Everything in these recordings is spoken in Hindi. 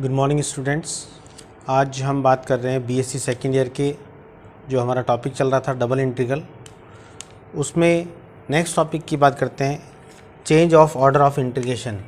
गुड मॉर्निंग स्टूडेंट्स आज हम बात कर रहे हैं बीएससी सेकेंड ईयर के जो हमारा टॉपिक चल रहा था डबल इंटीग्रल उसमें नेक्स्ट टॉपिक की बात करते हैं change of order of integration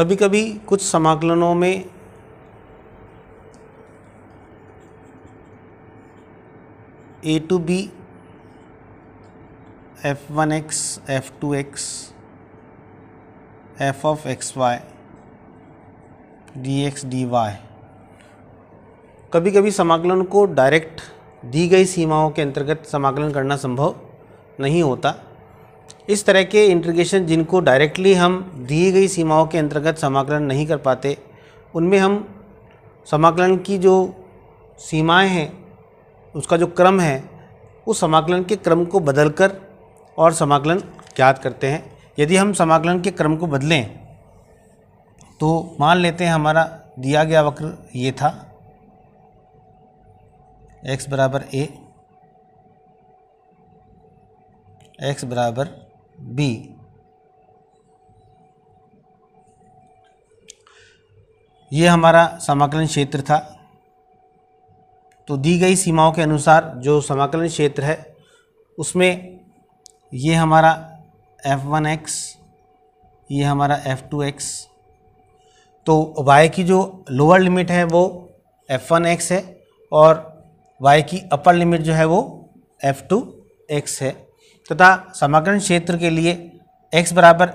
कभी कभी कुछ समाकलनों में A to B F one X F two X F of X Y D X D Y कभी कभी समाकलन को डायरेक्ट दी गई सीमाओं के अंतर्गत समाकलन करना संभव नहीं होता इस तरह के इंट्रीगेशन जिनको डायरेक्टली हम दी गई सीमाओं के अंतर्गत समाकलन नहीं कर पाते उनमें हम समाकलन की जो सीमाएं हैं उसका जो क्रम है उस समाकलन के क्रम को बदलकर और समाकलन ज्ञात करते हैं यदि हम समाकलन के क्रम को बदलें तो मान लेते हैं हमारा दिया गया वक्र ये था x बराबर ए एक्स बराबर बी ये हमारा समाकलन क्षेत्र था तो दी गई सीमाओं के अनुसार जो समाकलन क्षेत्र है उसमें ये हमारा एफ वन एक्स ये हमारा एफ टू एक्स तो y की जो लोअर लिमिट है वो एफ वन एक्स है और y की अपर लिमिट जो है वो एफ टू एक्स है तथा समाकलन क्षेत्र के लिए x बराबर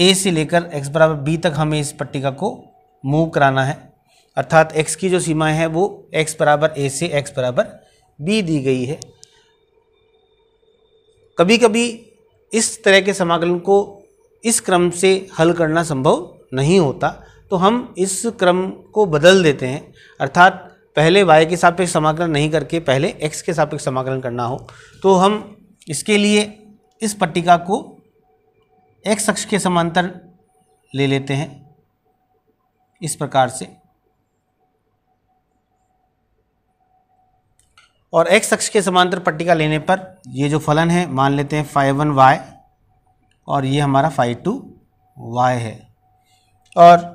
ए से लेकर x बराबर बी तक हमें इस पट्टिका को मूव कराना है अर्थात x की जो सीमाएं हैं वो x बराबर ए से x बराबर बी दी गई है कभी कभी इस तरह के समाकलन को इस क्रम से हल करना संभव नहीं होता तो हम इस क्रम को बदल देते हैं अर्थात पहले y के सापेक्ष समाकलन नहीं करके पहले x के सापेक्ष समाकलन करना हो तो हम इसके लिए इस पट्टिका को एक्स अक्ष के समांतर ले लेते हैं इस प्रकार से और एक्स अक्ष के समांतर पट्टिका लेने पर ये जो फलन है मान लेते हैं फाइव वन वाई और ये हमारा फाइव टू वाई है और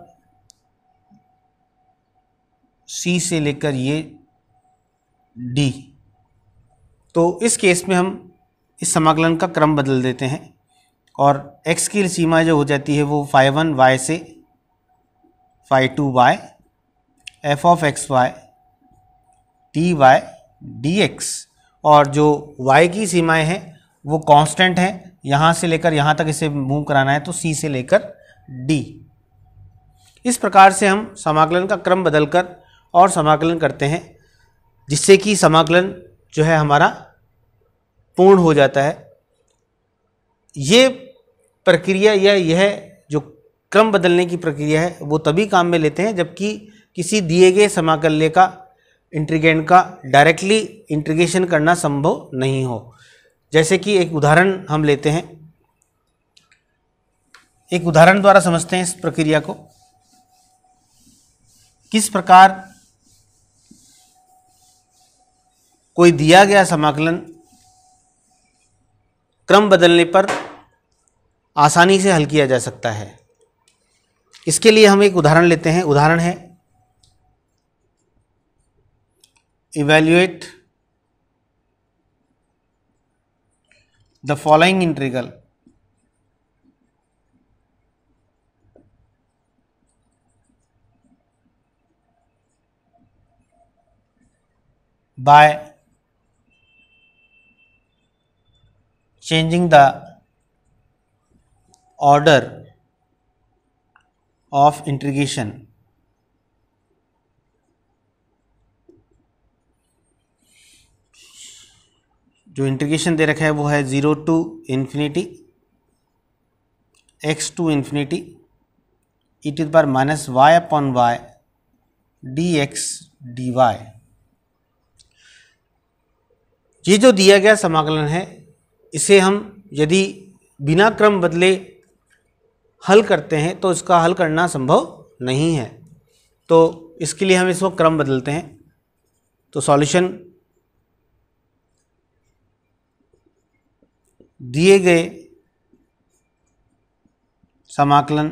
सी से लेकर ये डी तो इस केस में हम इस समाकलन का क्रम बदल देते हैं और x की सीमा जो हो जाती है वो फाई वन वाई से phi two Y F of X Y T Y D X और जो y की सीमाएं हैं वो कांस्टेंट हैं यहाँ से लेकर यहाँ तक इसे मूव कराना है तो c से लेकर d इस प्रकार से हम समाकलन का क्रम बदलकर और समाकलन करते हैं जिससे कि समाकलन जो है हमारा पूर्ण हो जाता है ये प्रक्रिया या यह जो क्रम बदलने की प्रक्रिया है वो तभी काम में लेते हैं जबकि किसी दिए गए समाकल्य का इंट्रीगेंट का डायरेक्टली इंट्रीगेशन करना संभव नहीं हो जैसे कि एक उदाहरण हम लेते हैं एक उदाहरण द्वारा समझते हैं इस प्रक्रिया को किस प्रकार कोई दिया गया समाकलन क्रम बदलने पर आसानी से हल किया जा सकता है इसके लिए हम एक उदाहरण लेते हैं उदाहरण है evaluate the following integral by changing the order of integration जो इंटीग्रेशन दे रखा है वो है zero to infinity X to infinity E to दार minus Y upon Y D X D Y ये जो दिया गया समाकलन है इसे हम यदि बिना क्रम बदले हल करते हैं तो इसका हल करना संभव नहीं है तो इसके लिए हम इसको क्रम बदलते हैं तो सॉल्यूशन दिए गए समाकलन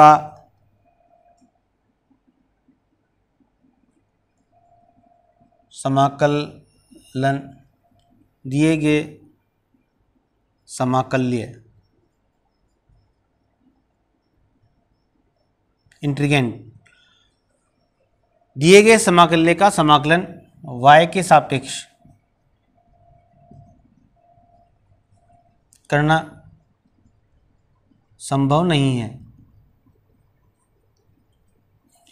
का समाकलन दिए गए समाकल्य इंट्रीगेंट दिए गए समाकल्य का समाकलन y के सापेक्ष करना संभव नहीं है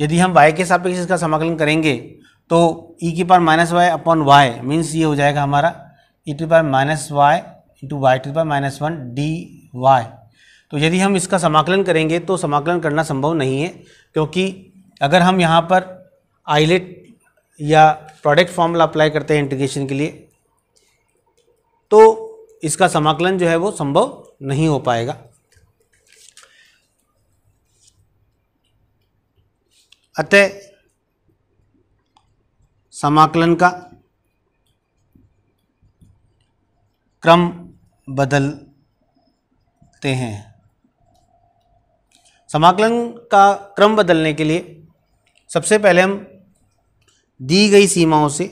यदि हम y के सापेक्ष इसका समाकलन करेंगे तो e की power minus Y upon Y means ये हो जाएगा हमारा E to power minus Y into Y to power minus one D Y तो यदि हम इसका समाकलन करेंगे तो समाकलन करना संभव नहीं है क्योंकि अगर हम यहाँ पर आइलेट या प्रोडक्ट फॉर्मूला अप्लाई करते हैं इंटीग्रेशन के लिए तो इसका समाकलन जो है वो संभव नहीं हो पाएगा अतः समाकलन का क्रम बदलते हैं समाकलन का क्रम बदलने के लिए सबसे पहले हम दी गई सीमाओं से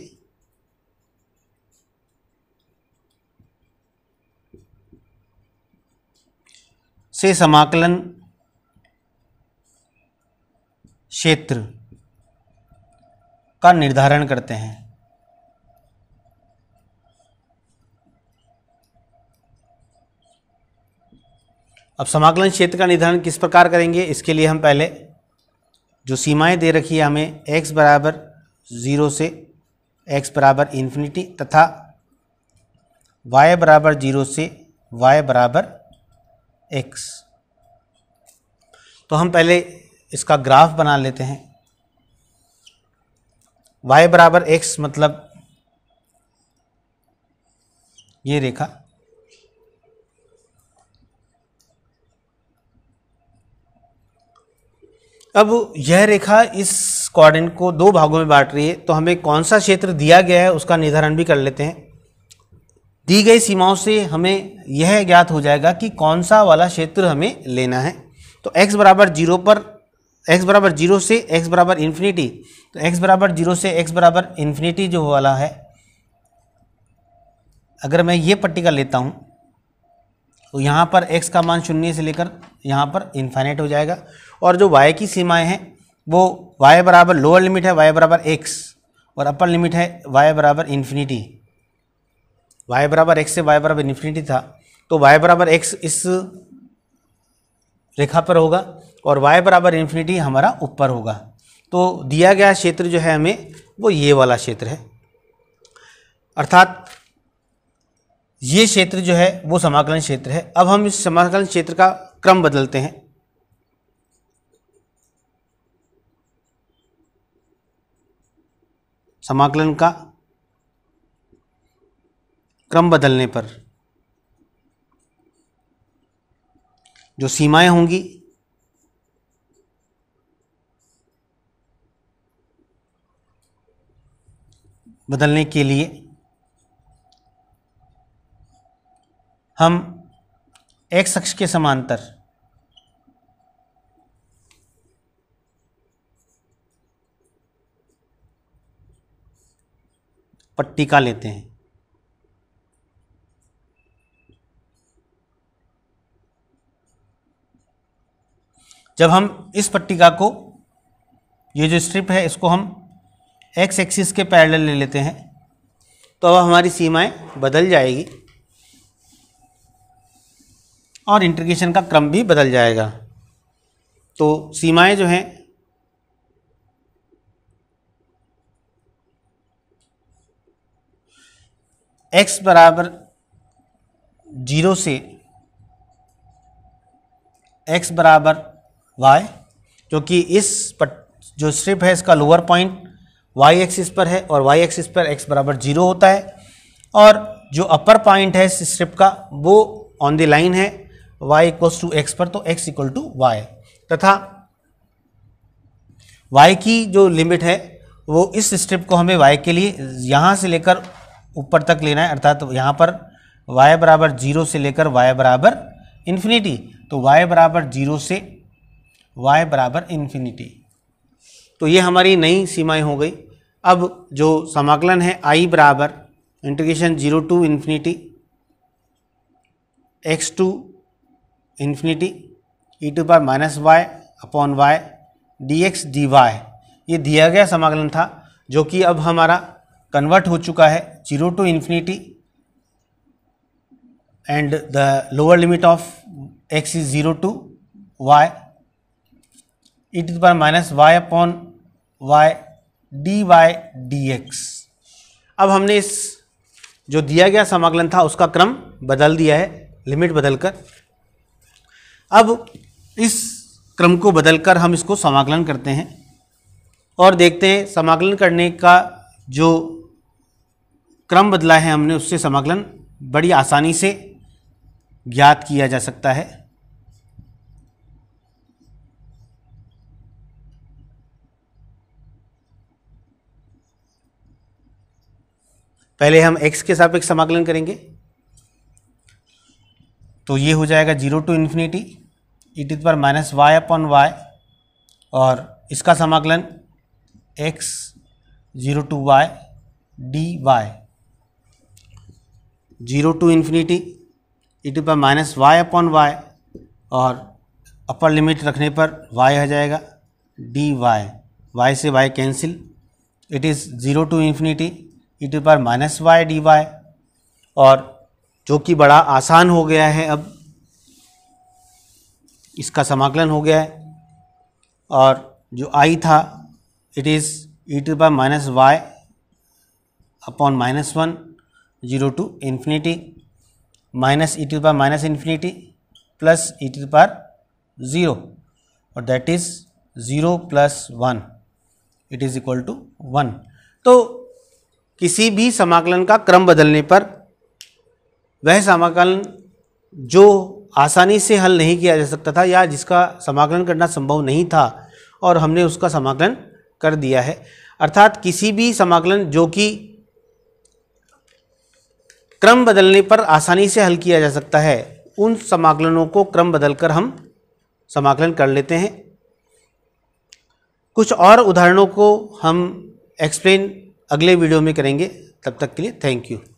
से समाकलन क्षेत्र का निर्धारण करते हैं अब समाकलन क्षेत्र का निर्धारण किस प्रकार करेंगे इसके लिए हम पहले जो सीमाएं दे रखी है हमें x बराबर ज़ीरो से x बराबर इन्फिनिटी तथा y बराबर जीरो से y बराबर x तो हम पहले इसका ग्राफ बना लेते हैं y बराबर एक्स मतलब ये रेखा अब यह रेखा इस क्वाड्रेंट को दो भागों में बांट रही है तो हमें कौन सा क्षेत्र दिया गया है उसका निर्धारण भी कर लेते हैं दी गई सीमाओं से हमें यह ज्ञात हो जाएगा कि कौन सा वाला क्षेत्र हमें लेना है तो x बराबर जीरो पर x बराबर जीरो से x बराबर इन्फिनिटी तो x बराबर जीरो से x बराबर इन्फिनिटी जो वाला है अगर मैं ये पट्टिका लेता हूँ तो यहाँ पर x का मान शून्य से लेकर यहाँ पर इन्फाइनेट हो जाएगा और जो वाई की सीमाएं हैं वो वाई बराबर लोअर लिमिट है वाई बराबर एक्स और अपर लिमिट है वाई बराबर इन्फिनिटी वाई बराबर एक्स से वाई बराबर इन्फिनिटी था तो वाई बराबर एक्स इस रेखा पर होगा और वाई बराबर इन्फिनिटी हमारा ऊपर होगा तो दिया गया क्षेत्र जो है हमें वो ये वाला क्षेत्र है अर्थात ये क्षेत्र जो है वो समाकलन क्षेत्र है अब हम इस समाकलन क्षेत्र का क्रम बदलते हैं समाकलन का क्रम बदलने पर जो सीमाएं होंगी बदलने के लिए हम एक्स अक्ष के समांतर टीका लेते हैं जब हम इस पट्टिका को ये जो स्ट्रिप है इसको हम एक्स एक्सिस के पैरेलल ले लेते हैं तो अब हमारी सीमाएं बदल जाएगी और इंटीग्रेशन का क्रम भी बदल जाएगा तो सीमाएं जो हैं एक्स बराबर जीरो से एक्स बराबर वाई जो कि इस जो स्ट्रिप है इसका लोअर पॉइंट वाई एक्सिस पर है और वाई एक्सिस पर एक्स बराबर जीरो होता है और जो अपर पॉइंट है इस स्ट्रिप का वो ऑन द लाइन है y इक्वल्स टू एक्स पर तो x इक्वल टू वाई तथा y की जो लिमिट है वो इस स्ट्रिप को हमें y के लिए यहाँ से लेकर ऊपर तक लेना है अर्थात तो यहाँ पर y बराबर जीरो से लेकर y बराबर इन्फिनिटी तो y बराबर जीरो से y बराबर इन्फिनिटी तो ये हमारी नई सीमाएं हो गई अब जो समाकलन है i बराबर integration zero to infinity X to infinity E e to power minus Y upon Y D X D Y ये दिया गया समाकलन था जो कि अब हमारा कन्वर्ट हो चुका है zero to infinity and the lower limit of X is zero to Y it is बार minus Y upon Y D Y D X अब हमने इस जो दिया गया समाकलन था उसका क्रम बदल दिया है लिमिट बदलकर अब इस क्रम को बदलकर हम इसको समाकलन करते हैं और देखते हैं समाकलन करने का जो क्रम बदला है हमने उससे समाकलन बड़ी आसानी से ज्ञात किया जा सकता है पहले हम x के सापेक्ष समाकलन करेंगे तो ये हो जाएगा zero to infinity E to power minus Y upon Y और इसका समाकलन x zero to Y D Y zero to infinity E to power minus Y upon Y और अपर लिमिट रखने पर वाई आ जाएगा डी वाई वाई से Y cancel it is zero to infinity E to power minus Y D Y और जो कि बड़ा आसान हो गया है अब इसका समाकलन हो गया है और जो आई था it is E to power minus Y upon minus one zero to infinity minus E to power minus infinity plus E to power zero और that is zero plus one it is equal to one तो किसी भी समाकलन का क्रम बदलने पर वह समाकलन जो आसानी से हल नहीं किया जा सकता था या जिसका समाकलन करना संभव नहीं था और हमने उसका समाकलन कर दिया है अर्थात किसी भी समाकलन जो कि क्रम बदलने पर आसानी से हल किया जा सकता है उन समाकलनों को क्रम बदलकर हम समाकलन कर लेते हैं कुछ और उदाहरणों को हम एक्सप्लेन अगले वीडियो में करेंगे तब तक के लिए थैंक यू